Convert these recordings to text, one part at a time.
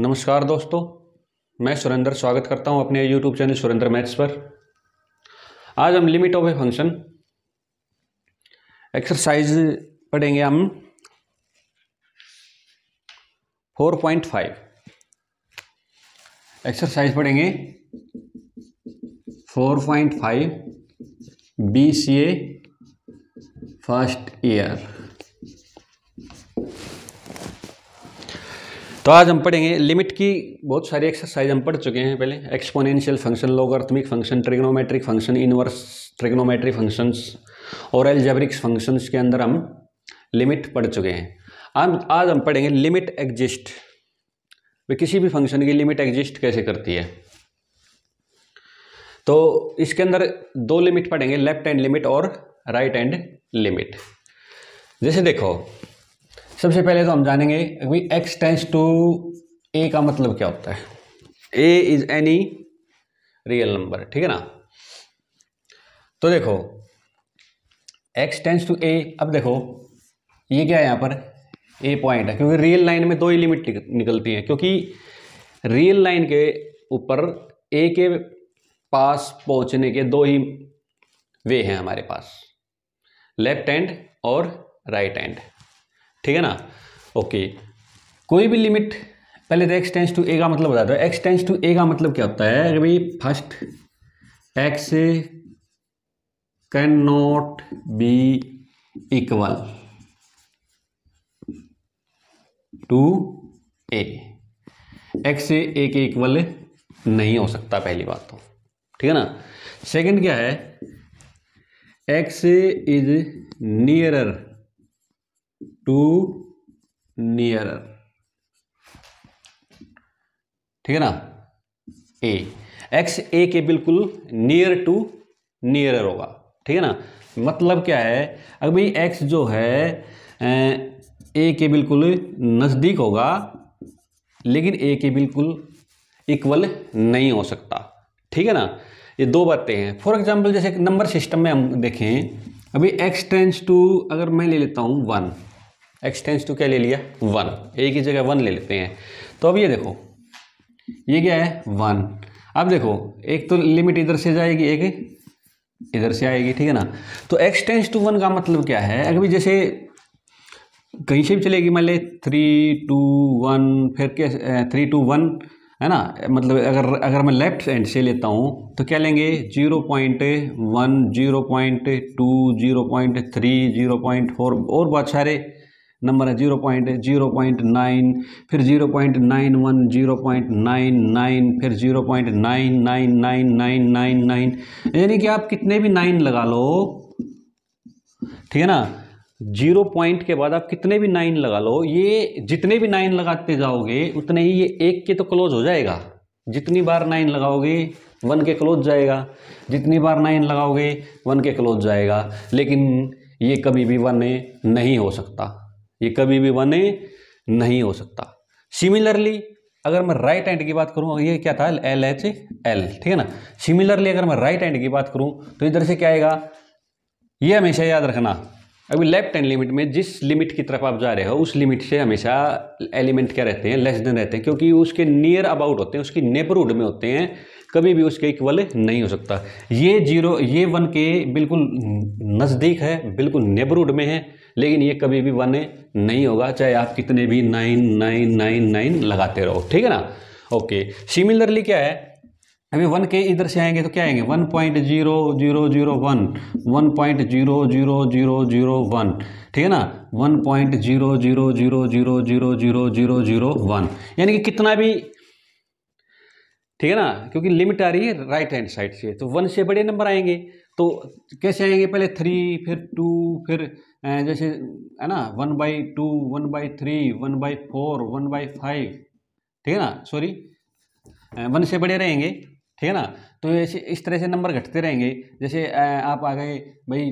नमस्कार दोस्तों मैं सुरेंद्र स्वागत करता हूं अपने यूट्यूब चैनल सुरेंद्र मैथ्स पर आज हम limit of a function exercise पढ़ेंगे हम 4.5 एक्सरसाइज पढ़ेंगे 4.5 B C A first year तो आज हम पढ़ेंगे लिमिट की बहुत सारी एक्सरसाइज हम पढ़ चुके हैं पहले exponential function logarithmic function trigonometric function inverse trigonometric functions और एल्जेब्रिक्स फंक्शंस के अंदर हम लिमिट पढ़ चुके हैं आज आज हम पढ़ेंगे लिमिट एग्जिस्ट वे किसी भी फंक्शन की लिमिट एग्जिस्ट कैसे करती है तो इसके अंदर दो लिमिट पढ़ेंगे लेफ्ट एंड लिमिट और राइट एंड लिमिट जैसे देखो सबसे पहले तो हम जानेंगे भाई एक्स टेंस टू ए का मतलब क्या होता है a is any real number ठीक है ना तो देखो एक्स टेंस टू ए अब देखो ये क्या है यहाँ पर ए पॉइंट है क्योंकि रियल लाइन में दो ही लिमिट निकलती हैं क्योंकि रियल लाइन के ऊपर ए के पास पहुंचने के दो ही वे हैं हमारे पास लेफ्ट एंड और राइट हैंड ठीक है ना ओके कोई भी लिमिट पहले तो एक्स टेंस टू ए का मतलब बता दो एक्स टेंस टू ए का मतलब क्या होता है अगर भाई first x can not be equal to a x a के इक्वल नहीं हो सकता पहली बात तो ठीक है ना सेकंड क्या है x is nearer to nearer ठीक है ना ए एक्स ए के बिल्कुल नियर टू नियरर होगा ठीक है ना मतलब क्या है अगर भाई एक्स जो है ए के बिल्कुल नज़दीक होगा लेकिन ए के बिल्कुल इक्वल नहीं हो सकता ठीक है ना ये दो बातें हैं फॉर एग्जाम्पल जैसे नंबर सिस्टम में हम देखें अभी एक्स टेंस टू अगर मैं ले लेता हूँ वन एक्स टेंस टू क्या ले लिया वन ए की जगह वन ले लेते हैं तो अब ये देखो ये क्या है वन अब देखो एक तो लिमिट इधर से जाएगी एक इधर से आएगी ठीक है ना तो एक्स टेंस टू वन का मतलब क्या है अगर भी जैसे कहीं से भी चलेगी मान ले थ्री टू वन फिर क्या थ्री टू वन है ना मतलब अगर अगर मैं लेफ्ट एंड से लेता हूँ तो क्या लेंगे zero point one zero point two zero point three zero point four और बहुत सारे नंबर है zero point zero point nine फिर zero point nine one zero point nine nine फिर zero point nine nine nine nine nine nine यानी कि आप कितने भी नाइन लगा लो ठीक है ना जीरो पॉइंट के बाद आप कितने भी नाइन लगा लो ये जितने भी नाइन लगाते जाओगे उतने ही ये एक के तो क्लोज हो जाएगा जितनी बार नाइन लगाओगे वन के क्लोज जाएगा जितनी बार नाइन लगाओगे वन के क्लोज जाएगा लेकिन ये कभी भी वन नहीं हो सकता ये कभी भी वन नहीं हो सकता सिमिलरली अगर मैं राइट एंड की बात करूं ये क्या था एल एच एल ठीक है ना सिमिलरली अगर मैं राइट एंड की बात करूं तो इधर से क्या आएगा ये हमेशा याद रखना अभी लेफ्ट एंड लिमिट में जिस लिमिट की तरफ आप जा रहे हो उस लिमिट से हमेशा एलिमेंट क्या रहते हैं लेस देन रहते हैं क्योंकि उसके नियर अबाउट होते हैं उसकी नेबरहुड में होते हैं कभी भी उसके इक्वल नहीं हो सकता ये जीरो ये वन के बिल्कुल नज़दीक है बिल्कुल नेबरहुड में है लेकिन ये कभी भी वन नहीं होगा चाहे आप कितने भी नाइन नाइन नाइन नाइन लगाते रहो ठीक है ना ओके सिमिलरली क्या है अभी वन के इधर से आएंगे तो क्या आएंगे one point zero zero zero one one point zero zero zero zero one ठीक है ना one point zero zero zero zero zero zero zero zero one यानी कि कितना भी ठीक है ना क्योंकि लिमिट आ रही है राइट हैंड साइड से तो वन से बड़े नंबर आएंगे तो कैसे आएंगे पहले थ्री फिर टू फिर जैसे है ना one by two one by three one by four one by five ठीक है ना सॉरी वन से बड़े रहेंगे ठीक है ना तो ऐसे इस तरह से नंबर घटते रहेंगे जैसे आप आ गए भाई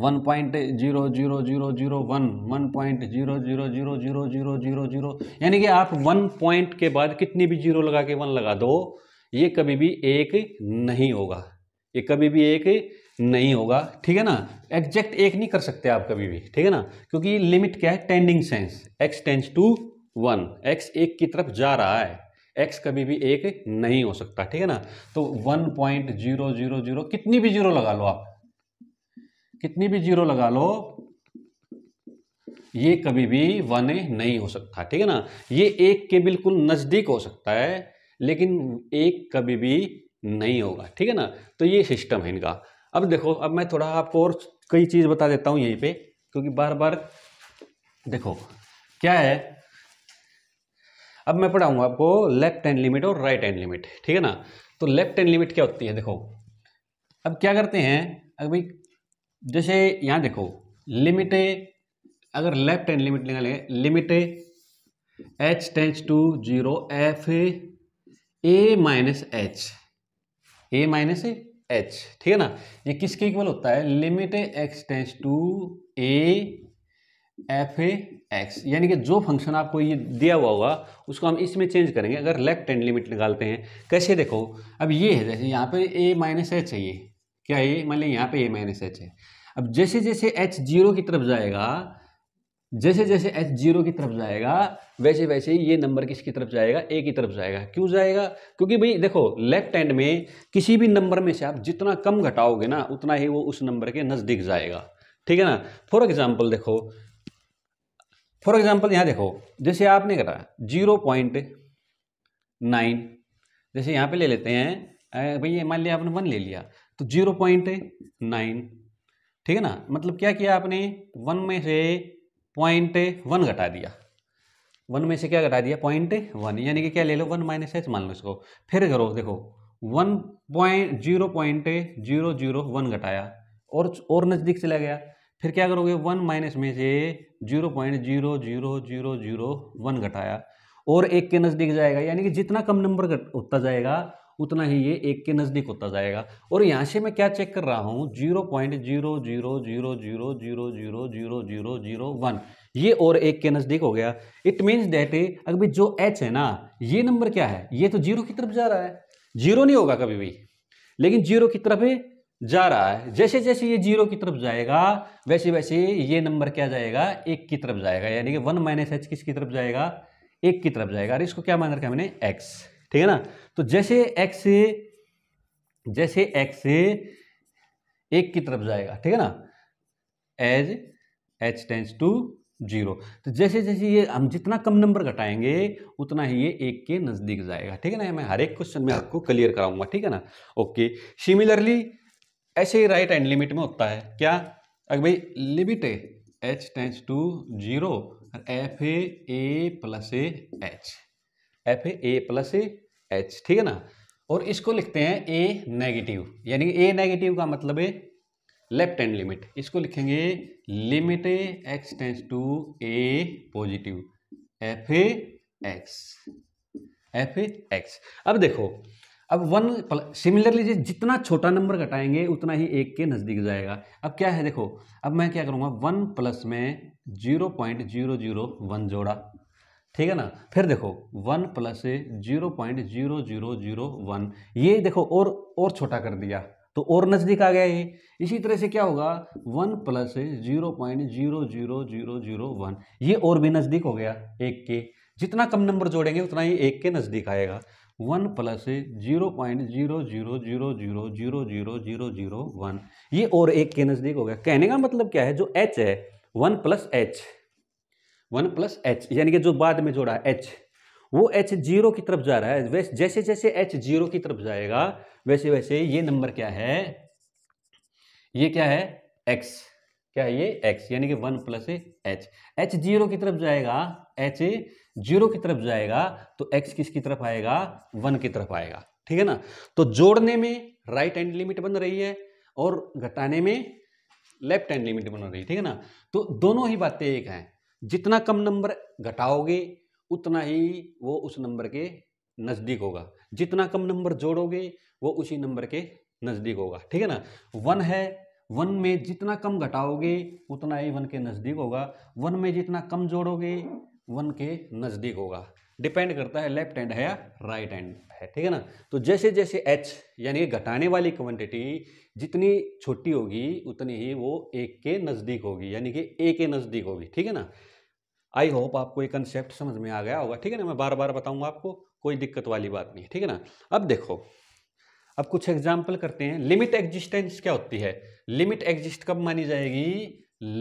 one point zero zero zero zero one one point zero zero zero zero zero zero zero यानी कि आप वन पॉइंट के बाद कितनी भी जीरो लगा के वन लगा दो ये कभी भी एक नहीं होगा ये कभी भी एक नहीं होगा ठीक है ना एग्जैक्ट एक नहीं कर सकते आप कभी भी ठीक है ना क्योंकि लिमिट क्या है tending sense x tends to one x एक की तरफ जा रहा है एक्स कभी भी एक नहीं हो सकता ठीक है ना तो one point zero zero zero कितनी भी जीरो लगा लो आप कितनी भी जीरो लगा लो ये कभी भी वन ए नहीं हो सकता ठीक है ना ये एक के बिल्कुल नज़दीक हो सकता है लेकिन एक कभी भी नहीं होगा ठीक है ना तो ये सिस्टम है इनका अब देखो अब मैं थोड़ा आपको और कई चीज़ बता देता हूं यहीं पे क्योंकि बार बार देखो क्या है अब मैं पढ़ाऊंगा आपको लेफ्ट हैंड लिमिट और राइट हैंड लिमिट ठीक है ना तो लेफ्ट हैंड लिमिट क्या होती है देखो अब क्या करते हैं अगर भाई जैसे यहाँ देखो लिमिट अगर लेफ्ट हैंड लिमिट निकालेंगे limit h tends to zero f a minus h a minus h ठीक है ना ये किसके इक्वल होता है limit x tends to a f x यानी कि जो फंक्शन आपको ये दिया हुआ होगा उसको हम इसमें चेंज करेंगे अगर लेफ्ट हैंड लिमिट निकालते हैं कैसे देखो अब ये है जैसे यहाँ पे ए माइनस एच है ये क्या ये मान लें यहाँ पे ए माइनस एच है अब जैसे जैसे एच जीरो की तरफ जाएगा जैसे जैसे एच जीरो की तरफ जाएगा वैसे वैसे ये नंबर किसकी तरफ जाएगा ए की तरफ जाएगा क्यों जाएगा क्योंकि भाई देखो लेफ्ट हैंड में किसी भी नंबर में से आप जितना कम घटाओगे ना उतना ही वो उस नंबर के नज़दीक जाएगा ठीक है ना फॉर एग्जाम्पल देखो फॉर एग्जाम्पल यहाँ देखो जैसे आपने करा जीरो पॉइंट नाइन जैसे यहाँ पे ले लेते हैं भाई ये मान लिया आपने वन ले लिया तो जीरो पॉइंट नाइन ठीक है ना मतलब क्या किया आपने वन में से पॉइंट वन घटा दिया वन में से क्या घटा दिया पॉइंट वन यानी कि क्या ले लो वन माइनस एच मान लो इसको फिर करो देखो one point zero point zero zero one घटाया और और नज़दीक चला गया फिर क्या करोगे वन माइनस में से zero point zero zero zero zero one घटाया और एक के नज़दीक जाएगा यानी कि जितना कम नंबर होता जाएगा उतना ही ये एक के नज़दीक होता जाएगा और यहाँ से मैं क्या चेक कर रहा हूँ zero point zero zero zero zero zero zero zero zero zero one ये और एक के नज़दीक हो गया इट मीन्स अगर अभी जो एच है ना ये नंबर क्या है ये तो जीरो की तरफ जा रहा है जीरो नहीं होगा कभी भी लेकिन जीरो की तरफ जा रहा है जैसे जैसे ये जीरो की तरफ जाएगा वैसे वैसे ये नंबर क्या जाएगा एक की तरफ जाएगा यानी कि वन माइनस एच किसकी तरफ जाएगा एक की तरफ जाएगा और इसको क्या मान रखा है मैंने एक्स ठीक है ना तो जैसे एक्स से जैसे एक्स से एक की तरफ जाएगा ठीक है ना as h tends to zero तो जैसे जैसे ये हम जितना कम नंबर घटाएंगे उतना ही ये एक के नज़दीक जाएगा ठीक है ना मैं हर एक क्वेश्चन में आपको क्लियर कराऊंगा ठीक है ना ओके सिमिलरली ऐसे ही राइट एंड लिमिट में होता है क्या अगर भाई लिमिट है h tends to zero f a plus a h f a plus a h ठीक है ना और इसको लिखते हैं ए नेगेटिव यानी कि ए नेगेटिव का मतलब है लेफ्ट हैंड लिमिट इसको लिखेंगे limit x tends to a positive f a x f a x अब देखो अब वन सिमिलरली जितना छोटा नंबर घटाएंगे उतना ही एक के नज़दीक जाएगा अब क्या है देखो अब मैं क्या करूँगा वन प्लस में zero point zero zero one जोड़ा ठीक है ना फिर देखो one plus zero point zero zero zero one ये देखो और और छोटा कर दिया तो और नज़दीक आ गया ये इसी तरह से क्या होगा one plus zero point zero zero zero zero one ये और भी नज़दीक हो गया एक के जितना कम नंबर जोड़ेंगे उतना ही एक के नज़दीक आएगा one plus zero point zero zero zero zero zero zero zero zero one ये और एक के नज़दीक हो गया कहने का मतलब क्या है जो एच है one plus h one plus h यानी कि जो बाद में जोड़ा है एच वो एच जीरो की तरफ जा रहा है वैसे जैसे जैसे एच जीरो की तरफ जाएगा वैसे वैसे ये नंबर क्या है ये क्या है एक्स क्या है ये एक्स यानी कि one plus h h zero की तरफ जाएगा एच जीरो की तरफ जाएगा तो एक्स किसकी तरफ आएगा वन की तरफ आएगा ठीक है ना तो जोड़ने में राइट हैंड लिमिट बन रही है और घटाने में लेफ्ट एंड लिमिट बन रही है ठीक है ना तो दोनों ही बातें एक हैं जितना कम नंबर घटाओगे उतना ही वो उस नंबर के नज़दीक होगा जितना कम नंबर जोड़ोगे वो उसी नंबर के नज़दीक होगा ठीक है ना वन है वन में जितना कम घटाओगे उतना ही वन के नज़दीक होगा वन में जितना कम जोड़ोगे वन के नज़दीक होगा डिपेंड करता है लेफ्ट हैंड है या राइट हैंड है ठीक है ना तो जैसे जैसे एच यानी घटाने वाली क्वांटिटी जितनी छोटी होगी उतनी ही वो एक के नज़दीक होगी यानी कि ए के नज़दीक होगी ठीक है ना आई होप आपको ये कंसेप्ट समझ में आ गया होगा ठीक है ना मैं बार बार बताऊंगा आपको कोई दिक्कत वाली बात नहीं है ठीक है ना अब देखो अब कुछ एग्जाम्पल करते हैं लिमिट एग्जिस्टेंस क्या होती है लिमिट एग्जिस्ट कब मानी जाएगी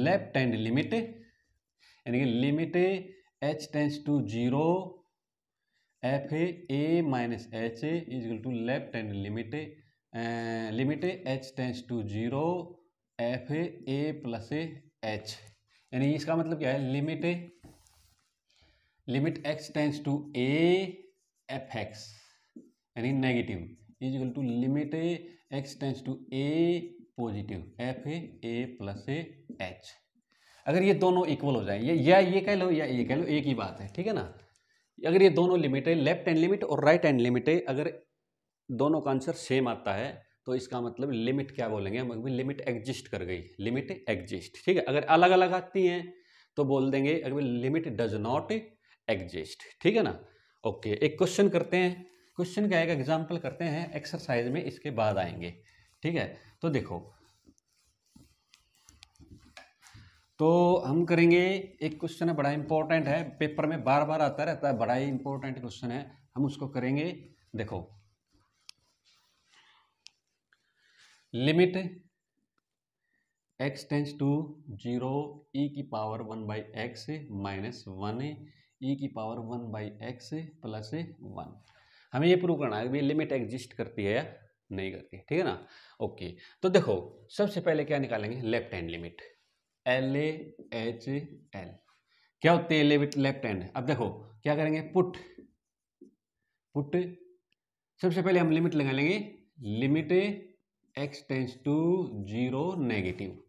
लेफ्ट एंड लिमिट यानी कि limit h tends to zero f a minus h equal to left and limit limit h tends to zero f a plus h यानी इसका मतलब क्या है limit limit x tends to a f x यानी negative is equal to limit x tends to a positive f a plus h अगर ये दोनों equal हो जाए या ये कह लो या ये कह लो एक ही बात है ठीक है ना अगर ये दोनों लिमिट है लेफ्ट हैंड लिमिट और राइट हैंड लिमिट है अगर दोनों का आंसर सेम आता है तो इसका मतलब लिमिट क्या बोलेंगे हम लिमिट एग्जिस्ट कर गई लिमिट एग्जिस्ट ठीक है अगर अलग अलग आती हैं तो बोल देंगे अगर लिमिट डज नॉट एग्जिस्ट ठीक है ना ओके एक क्वेश्चन करते हैं क्वेश्चन का एक एग्जाम्पल करते हैं एक्सरसाइज में इसके बाद आएंगे ठीक है तो देखो तो हम करेंगे एक क्वेश्चन है बड़ा इंपॉर्टेंट है पेपर में बार बार आता रहता है बड़ा ही इंपॉर्टेंट क्वेश्चन है हम उसको करेंगे देखो limit x tends to zero e की power one by x minus one e e की power one by x plus one हमें ये प्रूव करना है लिमिट एग्जिस्ट करती है या नहीं करती है ठीक है ना ओके तो देखो सबसे पहले क्या निकालेंगे left hand limit L H L क्या होती है लिमिट लेफ्ट हैंड अब देखो क्या करेंगे पुट पुट सबसे पहले हम लिमिट लगा लेंगे limit x tends to zero negative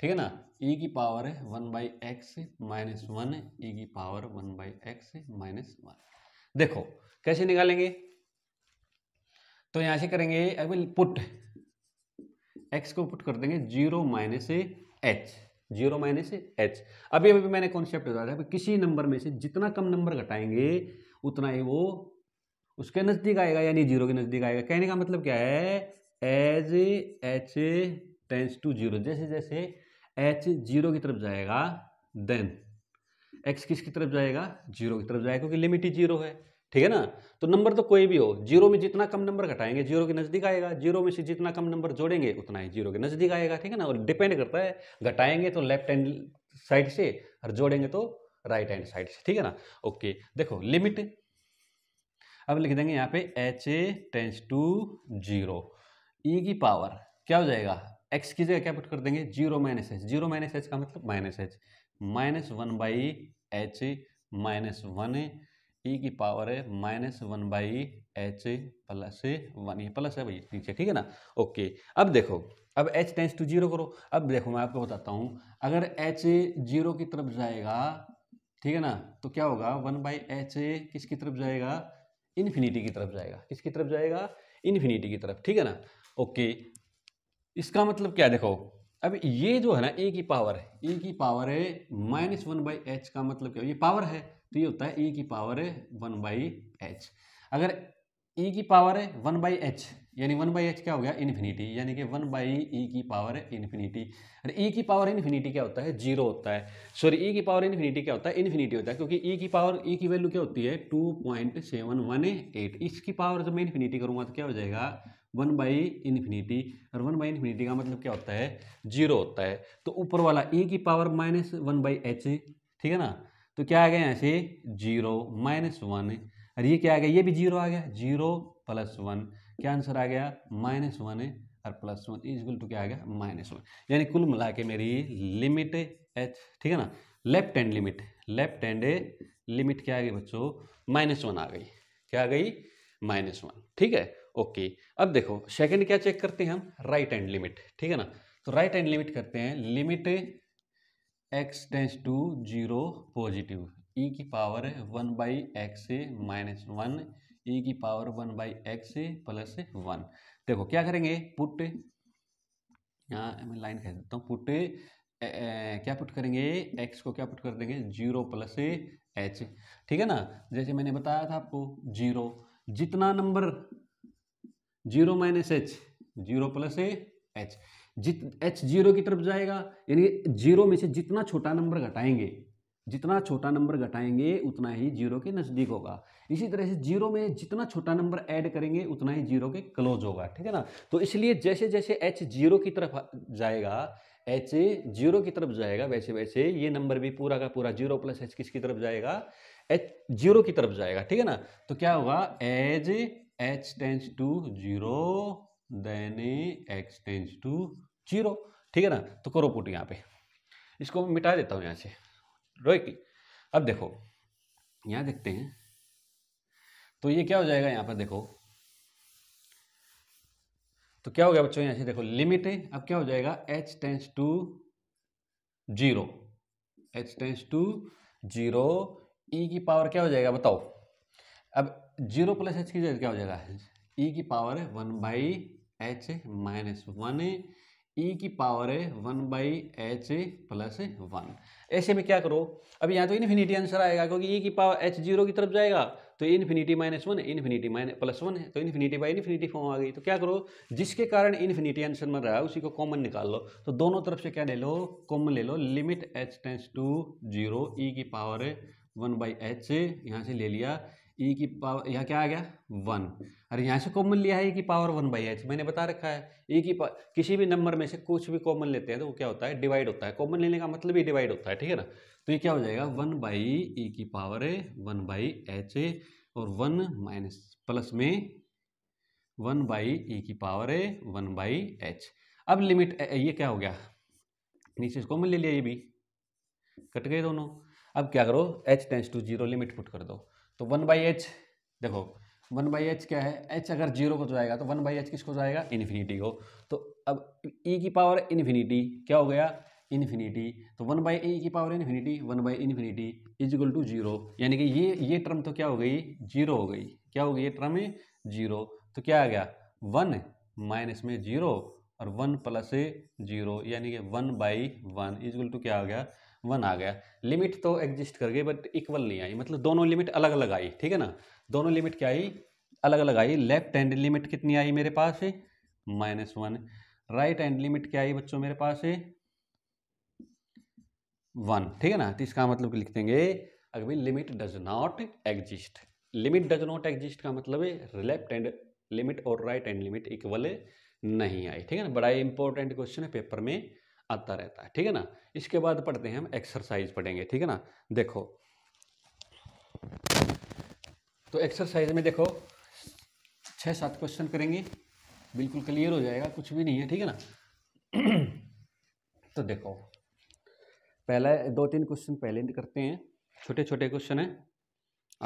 ठीक है ना ई e की पावर है one by x minus one e की power one by x minus one देखो कैसे निकालेंगे तो यहां से करेंगे अभी पुट एक्स को पुट कर देंगे zero minus h zero minus h अभी अभी मैंने कॉन्सेप्ट बताया था किसी नंबर में से जितना कम नंबर घटाएंगे उतना ही वो उसके नज़दीक आएगा यानी जीरो के नज़दीक आएगा कहने का मतलब क्या है as h tends to zero जैसे जैसे एच जीरो की तरफ जाएगा देन एक्स किस की तरफ जाएगा जीरो की तरफ जाएगा क्योंकि लिमिट ही जीरो है ठीक है ना तो नंबर तो कोई भी हो जीरो में जितना कम नंबर घटाएंगे जीरो के नज़दीक आएगा जीरो में से जितना कम नंबर जोड़ेंगे उतना ही जीरो के नज़दीक आएगा ठीक है ना और डिपेंड करता है घटाएंगे तो लेफ्ट हैंड साइड से और जोड़ेंगे तो राइट हैंड साइड से ठीक है ना ओके देखो लिमिट अब लिख देंगे यहाँ पे h a tends to zero e की पावर क्या हो जाएगा एक्स की जगह क्या पुट कर देंगे zero minus h zero minus h का मतलब minus h minus one by h minus one e की पावर है minus one by h plus one ये प्लस है भाई नीचे ठीक है ना ओके अब देखो अब एच टेंस टू जीरो करो अब देखो मैं आपको बताता हूँ अगर एच जीरो की तरफ जाएगा ठीक है ना तो क्या होगा वन बाई एच किसकी तरफ जाएगा इन्फिनिटी की तरफ जाएगा किसकी तरफ जाएगा इन्फिनिटी की तरफ ठीक है ना ओके इसका मतलब क्या देखो अब ये जो है ना ए की पावर है ए की पावर है माइनस वन बाई एच का मतलब क्या ये पावर है तो ये होता है ए की पावर है वन बाई एच अगर ई की पावर है वन बाई एच यानी वन बाई एच क्या हो गया इन्फिनिटी यानी कि वन बाई ई की पावर है इन्फिनिटी अरे ई की पावर इन्फिनिटी क्या होता है जीरो होता है सॉरी ई की पावर इन्फिनिटी क्या होता है इन्फिनिटी होता है क्योंकि ई की पावर ई की वैल्यू क्या होती है two point seven one eight इसकी पावर जब मैं इन्फिनिटी करूँगा तो क्या हो जाएगा वन बाई इन्फिनिटी और वन बाई इन्फिनिटी का मतलब क्या होता है जीरो होता है तो ऊपर वाला ए की power minus one by h ठीक है ना तो क्या आ गया यहाँ से जीरो माइनस वन और ये क्या आ गया ये भी जीरो आ गया जीरो प्लस वन क्या आंसर आ गया माइनस वन और प्लस वन इजल टू क्या आ गया माइनस वन यानी कुल मिला के मेरी लिमिट एच ठीक है ना left hand limit left hand limit क्या आ गई बच्चों माइनस वन आ गई क्या आ गई माइनस वन ठीक है ओके अब देखो सेकंड क्या चेक करते हैं हम राइट एंड लिमिट ठीक है ना तो राइट एंड लिमिट करते हैं limit x tends to zero positive e की power one by x minus one e की power one by x plus one देखो क्या करेंगे पुट यहाँ मैं लाइन कह देता हूँ पुट ए, ए, क्या पुट करेंगे एक्स को क्या पुट कर देंगे जीरो प्लस एच ठीक है ना जैसे मैंने बताया था आपको जीरो जितना number zero minus h zero plus a h जित एच जीरो की तरफ जाएगा यानी जीरो में से जितना छोटा नंबर घटाएंगे जितना छोटा नंबर घटाएंगे उतना ही जीरो के नज़दीक होगा इसी तरह से जीरो में जितना छोटा नंबर ऐड करेंगे उतना ही जीरो के क्लोज होगा ठीक है ना तो इसलिए जैसे जैसे एच जीरो की तरफ जाएगा एच जीरो की तरफ जाएगा वैसे वैसे ये नंबर भी पूरा का पूरा जीरो प्लस एच किसकी तरफ जाएगा एच जीरो की तरफ जाएगा ठीक है ना तो क्या होगा as h tends to zero then x tends to zero ठीक है ना तो करो पुट यहाँ पे इसको मिटा देता हूँ यहाँ से रोए अब देखो यहाँ देखते हैं तो ये क्या हो जाएगा यहाँ पर देखो तो क्या हो गया बच्चों यहाँ से देखो लिमिट है अब क्या हो जाएगा h tends to zero h tends to zero e की पावर क्या हो जाएगा बताओ अब जीरो प्लस एच की जगह क्या हो जाएगा ई की पावर है one by h minus one e की पावर है one by h plus one ऐसे में क्या करो अब यहाँ तो इन्फिनिटी आंसर आएगा क्योंकि ई e की पावर एच जीरो की तरफ जाएगा तो infinity minus one infinity minus plus one है तो इन्फिनिटी बाई इन्फिनिटी फॉर्म आ गई तो क्या करो जिसके कारण इन्फिनिटी आंसर में रहा उसी को कॉमन निकाल लो तो दोनों तरफ से क्या ले लो कॉमन ले लो limit h tends to zero e की पावर वन बाई एच यहाँ से ले लिया ई e की पावर यहाँ क्या आ गया वन अरे यहाँ से कॉमन लिया है ई e की पावर वन बाई एच मैंने बता रखा है ई e की पावर किसी भी नंबर में से कुछ भी कॉमन लेते हैं तो वो क्या होता है डिवाइड होता है कॉमन लेने का मतलब ही डिवाइड होता है ठीक है ना तो ये क्या हो जाएगा वन बाई ई की पावर है वन बाई एच और वन माइनस प्लस में वन बाई ई की पावर है वन बाई एच अब लिमिट ये क्या हो गया नीचे कॉमन ले लिया ये भी कट गए दोनों अब क्या करो h tends to zero limit put कर दो तो वन बाई एच देखो वन बाई एच क्या है एच अगर जीरो को तो जाएगा तो वन बाई एच किसको जाएगा इन्फिनिटी को तो अब ई e की पावर इन्फिनिटी क्या हो गया इन्फिनिटी तो वन बाई ए की power infinity one by infinity equal to zero यानी कि ये ये टर्म तो क्या हो गई जीरो हो गई क्या हो गई ये टर्म जीरो तो क्या आ गया वन माइनस में जीरो और वन प्लस जीरो यानी कि one by one equal to क्या आ गया वन आ गया लिमिट तो एग्जिस्ट कर गई बट इक्वल नहीं आई मतलब दोनों लिमिट अलग अलग आई ठीक है ना दोनों लिमिट क्या आई अलग अलग आई लेफ्ट हैंड लिमिट कितनी आई मेरे पास है minus one right hand limit क्या आई बच्चों मेरे पास है वन ठीक है ना तो इसका मतलब लिख देंगे अगर भाई limit does not exist limit does not exist का मतलब है लेफ्ट हैंड लिमिट और राइट हैंड लिमिट इक्वल नहीं आई ठीक है ना बड़ा इंपॉर्टेंट क्वेश्चन है पेपर में आता रहता है ठीक है ना इसके बाद पढ़ते हैं हम एक्सरसाइज पढ़ेंगे ठीक है ना देखो तो एक्सरसाइज में देखो छः सात क्वेश्चन करेंगे बिल्कुल क्लियर हो जाएगा कुछ भी नहीं है ठीक है ना तो देखो पहला दो तीन क्वेश्चन पहले करते हैं छोटे छोटे क्वेश्चन हैं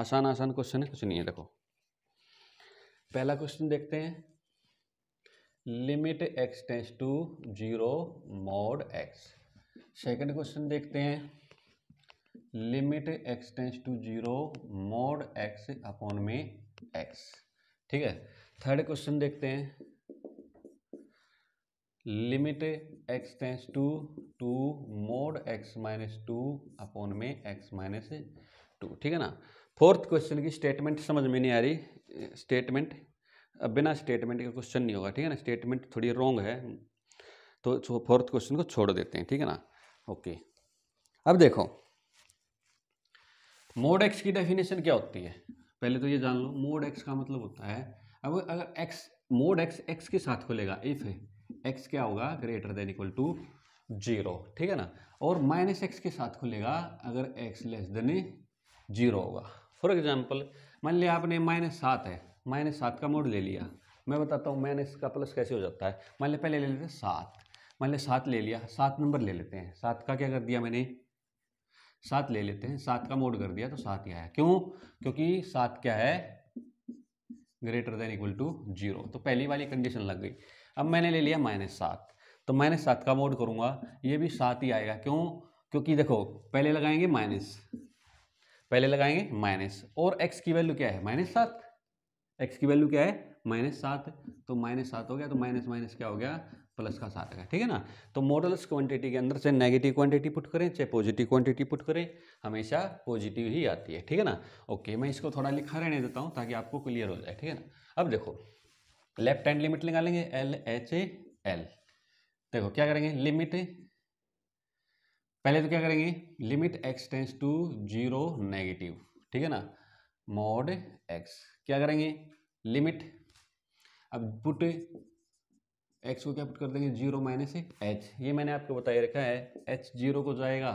आसान आसान क्वेश्चन है कुछ नहीं है देखो पहला क्वेश्चन देखते हैं limit x tends to zero mod x second question देखते हैं limit x tends to zero mod x upon में एक्स ठीक है थर्ड क्वेश्चन देखते हैं limit x tends to two mod x minus two upon में एक्स माइनस टू ठीक है ना फोर्थ क्वेश्चन की स्टेटमेंट समझ में नहीं आ रही स्टेटमेंट अब बिना स्टेटमेंट का क्वेश्चन नहीं होगा ठीक है ना स्टेटमेंट थोड़ी रोंग है तो फोर्थ क्वेश्चन को छोड़ देते हैं ठीक है ना ओके अब देखो मोड एक्स की डेफिनेशन क्या होती है पहले तो ये जान लो मोड एक्स का मतलब होता है अब अगर एक्स मोड एक्स एक्स के साथ खुलेगा इफ एक्स क्या होगा greater than equal to zero ठीक है ना और माइनस एक्स के साथ खुलेगा अगर एक्स लेस देन जीरो होगा फॉर एग्जाम्पल मान लिया आपने माइनस सात है मैंने सात का मोड ले लिया मैं बताता हूँ मैंने इसका प्लस कैसे हो जाता है मान लिया पहले ले लेते हैं सात मान लिया सात ले लिया सात नंबर ले लेते हैं सात का क्या कर दिया मैंने सात ले लेते हैं सात का मोड कर दिया तो सात ही आया क्यों क्योंकि सात क्या है greater than equal to zero तो पहली वाली कंडीशन लग गई अब मैंने ले लिया माइनस सात तो माइनस सात का मोड करूंगा ये भी सात ही आएगा क्यों क्योंकि देखो पहले लगाएंगे माइनस पहले लगाएंगे माइनस और एक्स की वैल्यू क्या है माइनस सात एक्स की वैल्यू क्या है माइनस सात तो माइनस सात हो गया तो माइनस माइनस क्या हो गया प्लस का सात का ठीक है ना तो मॉडल्स क्वांटिटी के अंदर से नेगेटिव क्वांटिटी पुट करें चाहे पॉजिटिव क्वांटिटी पुट करें हमेशा पॉजिटिव ही आती है ठीक है ना ओके मैं इसको थोड़ा लिखा रहने देता हूँ ताकि आपको क्लियर हो जाए ठीक है ना अब देखो लेफ्ट हैंड लिमिट निकालेंगे एल एच ए एल देखो क्या करेंगे लिमिट पहले तो क्या करेंगे limit x tends to zero negative ठीक है ना मोड एक्स क्या करेंगे लिमिट अब पुट एक्स को क्या पुट कर देंगे जीरो माइनस एच ये मैंने आपको बताया रखा है एच जीरो को जाएगा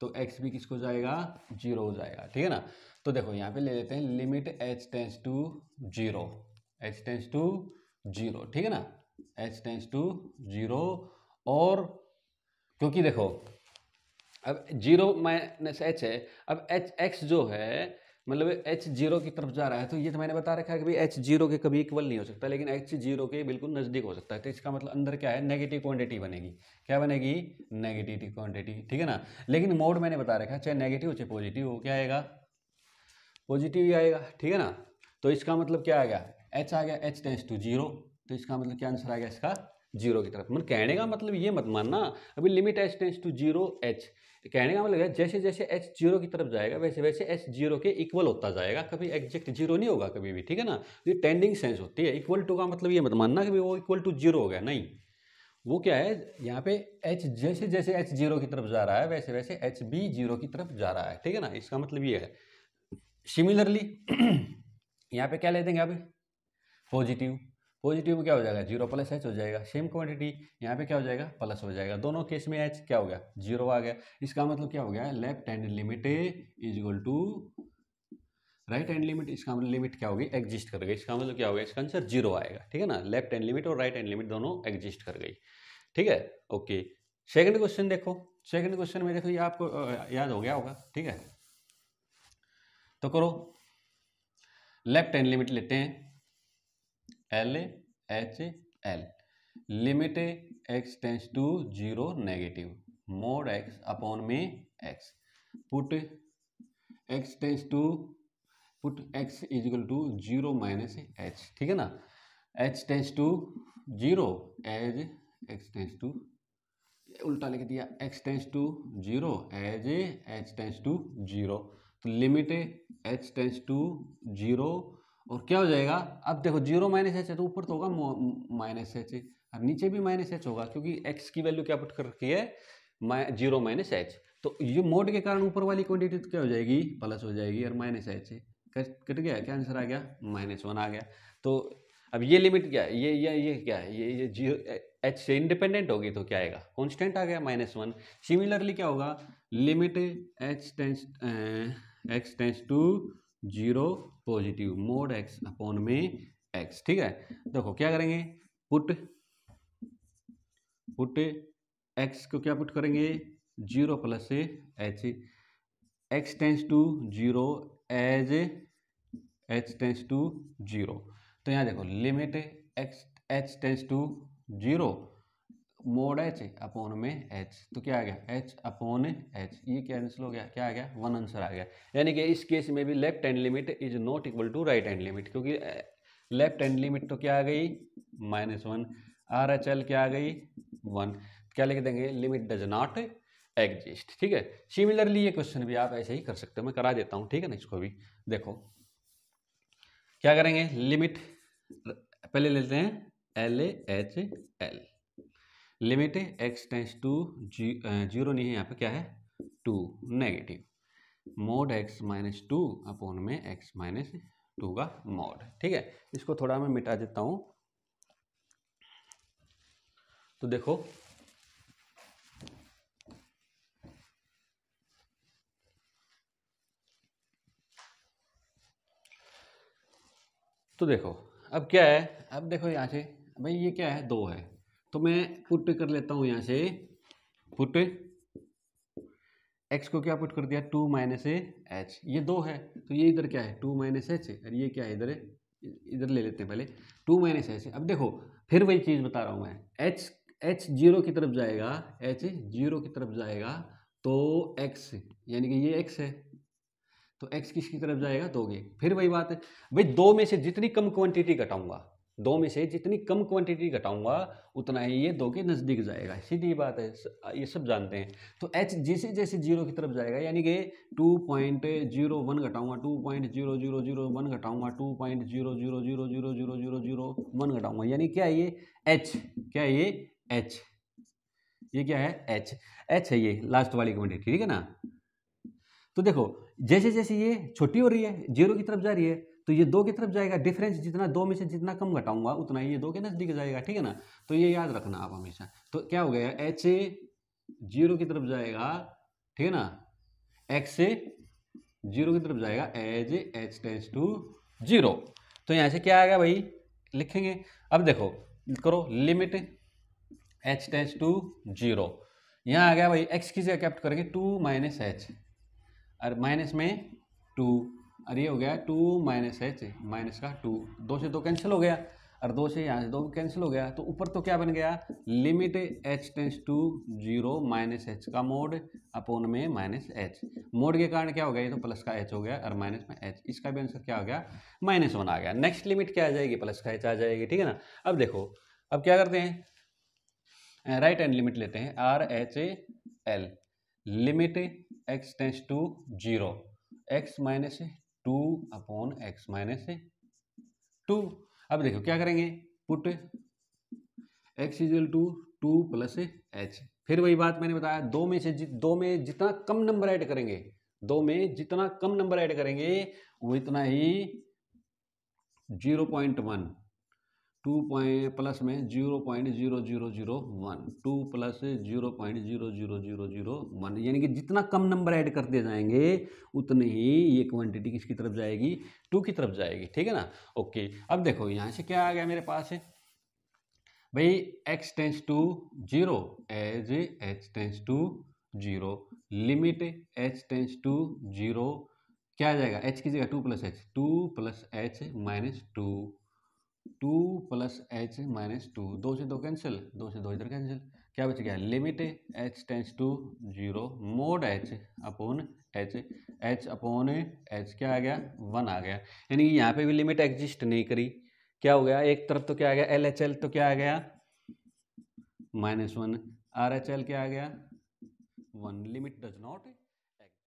तो एक्स भी किसको जाएगा जीरो हो जाएगा ठीक है ना तो देखो यहाँ पे ले लेते हैं limit h tends to zero h tends to zero ठीक है ना एच टेंस टू जीरो और क्योंकि देखो अब जीरो माइनस एच है अब एच एक्स जो है मतलब एच जीरो की तरफ जा रहा है तो ये तो मैंने बता रखा है कि भाई एच जीरो के कभी इक्वल नहीं हो सकता लेकिन एच जीरो के बिल्कुल नज़दीक हो सकता है तो इसका मतलब अंदर क्या है नेगेटिव क्वांटिटी बनेगी क्या बनेगी नेगेटिव क्वांटिटी ठीक है ना लेकिन मोड मैंने बता रखा है चाहे नेगेटिव हो चाहे पॉजिटिव हो क्या आएगा पॉजिटिव ही आएगा ठीक है ना तो इसका मतलब क्या आ गया एच आ गया एच टेंस टू जीरो तो इसका मतलब क्या आंसर आ गया इसका जीरो की तरफ मतलब कहने का मतलब ये मत मानना अभी limit h tends to zero h तो कहने का मतलब जैसे जैसे एच जीरो की तरफ जाएगा वैसे वैसे एच जीरो के इक्वल होता जाएगा कभी एग्जैक्ट जीरो नहीं होगा कभी भी ठीक है ना ये टेंडिंग सेंस होती है इक्वल टू का मतलब ये मत मानना कि वो इक्वल टू जीरो हो गया नहीं वो क्या है यहाँ पे एच जैसे जैसे एच जीरो की तरफ जा रहा है वैसे वैसे एच बी जीरो की तरफ जा रहा है ठीक है ना इसका मतलब ये है सिमिलरली यहाँ पे क्या ले देंगे अभी पॉजिटिव पॉजिटिव क्या हो जाएगा जीरो प्लस एच हो जाएगा सेम क्वांटिटी यहाँ पे क्या हो जाएगा प्लस हो जाएगा दोनों केस में एच क्या हो गया जीरो आ गया इसका मतलब क्या हो गया left hand limit is equal to right hand limit इसका मतलब लिमिट क्या होगी एग्जिस्ट कर गई इसका मतलब क्या होगा इसका आंसर जीरो आएगा ठीक है ना लेफ्ट हैंड लिमिट और राइट हैंड लिमिट दोनों एग्जिस्ट कर गई ठीक है ओके सेकेंड क्वेश्चन देखो सेकंड क्वेश्चन में देखो ये आपको याद हो गया होगा ठीक है तो करो लेफ्ट हैंड लिमिट लेते हैं L H L limit x tends to zero negative mod x upon में x put x tends to put x equal to zero minus h ठीक है ना h tends to zero as x tends to उल्टा लिख दिया x tends to zero as h tends to zero तो limit h tends to zero और क्या हो जाएगा अब देखो जीरो माइनस एच है तो ऊपर तो होगा माइनस एच और नीचे भी माइनस एच होगा क्योंकि एक्स की वैल्यू क्या पुट कर रखी है जीरो माइनस एच तो ये मोड के कारण ऊपर वाली क्वांटिटी क्या हो जाएगी प्लस हो जाएगी और माइनस एच कट गया क्या आंसर आ गया माइनस वन आ गया तो अब ये लिमिट क्या ये ये ये क्या है ये ये जीरो एच से इंडिपेंडेंट होगी तो क्या आएगा कॉन्स्टेंट आ गया माइनस वन सिमिलरली क्या होगा limit h tends x tends to zero positive mod x upon में एक्स ठीक है देखो क्या करेंगे पुट पुट एक्स को क्या पुट करेंगे zero plus h x tends to zero as h tends to zero तो यहाँ देखो limit x h tends to zero mod h upon में एच तो क्या आ गया एच अपोन एच ये कैंसिल हो गया क्या आ गया वन आंसर आ गया यानी कि इस केस में भी left hand limit is not equal to right hand limit क्योंकि लेफ्ट हैंड लिमिट तो क्या आ गई minus one R H L क्या आ गई वन क्या लिख देंगे लिमिट डज नॉट एग्जिस्ट ठीक है सिमिलरली ये क्वेश्चन भी आप ऐसे ही कर सकते हो मैं करा देता हूँ ठीक है ना इसको भी देखो क्या करेंगे लिमिट पहले लेते हैं L H L limit x tends to जी जीरो नहीं है यहाँ पे क्या है two negative mod x minus two upon में एक्स माइनस टू का मोड ठीक है इसको थोड़ा मैं मिटा देता हूँ तो देखो तो देखो अब क्या है अब देखो यहाँ से भाई ये क्या है दो है तो मैं पुट कर लेता हूँ यहाँ से पुट एक्स को क्या पुट कर दिया टू माइनस एच ये दो है तो ये इधर क्या है टू माइनस एच और ये क्या है इधर इधर ले लेते हैं पहले टू माइनस एच अब देखो फिर वही चीज़ बता रहा हूँ मैं एच एच जीरो की तरफ जाएगा एच जीरो की तरफ जाएगा तो एक्स यानी कि ये एक्स है तो एक्स किसकी तरफ जाएगा दोगे फिर वही बात है भाई दो में से जितनी कम क्वांटिटी घटाऊंगा दो में से जितनी कम क्वांटिटी घटाऊंगा उतना ही ये दो के नज़दीक जाएगा सीधी बात है ये सब जानते हैं तो एच जैसे जैसे जीरो की तरफ जाएगा यानी कि टू पॉइंट जीरो वन घटाऊंगा two point zero zero zero one घटाऊंगा two point zero zero zero zero zero zero zero one घटाऊंगा यानी क्या है ये एच क्या ये एच ये क्या है एच एच है ये लास्ट वाली क्वान्टिटी ठीक है ना तो देखो जैसे जैसे ये छोटी हो रही है जीरो की तरफ जा रही है तो ये दो की तरफ जाएगा डिफरेंस जितना दो में से जितना कम घटाऊंगा उतना ही ये दो के नज़दीक जाएगा ठीक है ना तो ये याद रखना आप हमेशा तो क्या हो गया एच ए जीरो की तरफ जाएगा ठीक है ना एक्स ए जीरो की तरफ जाएगा as h tends to zero तो यहाँ से क्या आएगा भाई लिखेंगे अब देखो करो limit h tends to zero यहाँ आ गया भाई एक्स की जगह कैप्ट करेंगे टू माइनस एच और माइनस में टू और ये हो गया टू माइनस एच माइनस का टू दो से दो कैंसिल हो गया और दो से यहाँ से दो कैंसिल हो गया तो ऊपर तो क्या बन गया limit h tends to zero minus h का मोड अपोन में माइनस एच मोड के कारण क्या हो गया ये तो प्लस का एच हो गया और माइनस में एच इसका भी आंसर क्या हो गया माइनस वन आ गया नेक्स्ट लिमिट क्या आ जाएगी प्लस का एच आ जाएगी ठीक है ना अब देखो अब क्या करते हैं राइट हैंड लिमिट लेते हैं R H L limit x tends to zero x minus two upon x minus two अब देखो क्या करेंगे put x equal to two plus h फिर वही बात मैंने बताया दो में से जि, दो में जितना कम नंबर ऐड करेंगे दो में जितना कम नंबर ऐड करेंगे वो इतना ही zero point one two point plus में zero point zero zero zero one two plus zero point zero zero zero zero one यानी कि जितना कम नंबर ऐड करते जाएंगे उतनी ही ये क्वांटिटी किसकी तरफ जाएगी टू की तरफ जाएगी ठीक है ना ओके अब देखो यहाँ से क्या आ गया मेरे पास है भाई x tends to zero as h tends to zero limit h tends to zero क्या आ जाएगा एच की जगह two plus h two plus h minus two two plus h minus two दो से दो कैंसिल दो से दो इधर कैंसिल क्या बच गया limit h tends to zero mod h upon h h upon h क्या आ गया वन आ गया यानी यहाँ पे भी लिमिट एग्जिस्ट नहीं करी क्या हो गया एक तरफ तो क्या आ गया एल एच एल तो क्या आ गया minus one R H L क्या आ गया वन लिमिट डज नॉट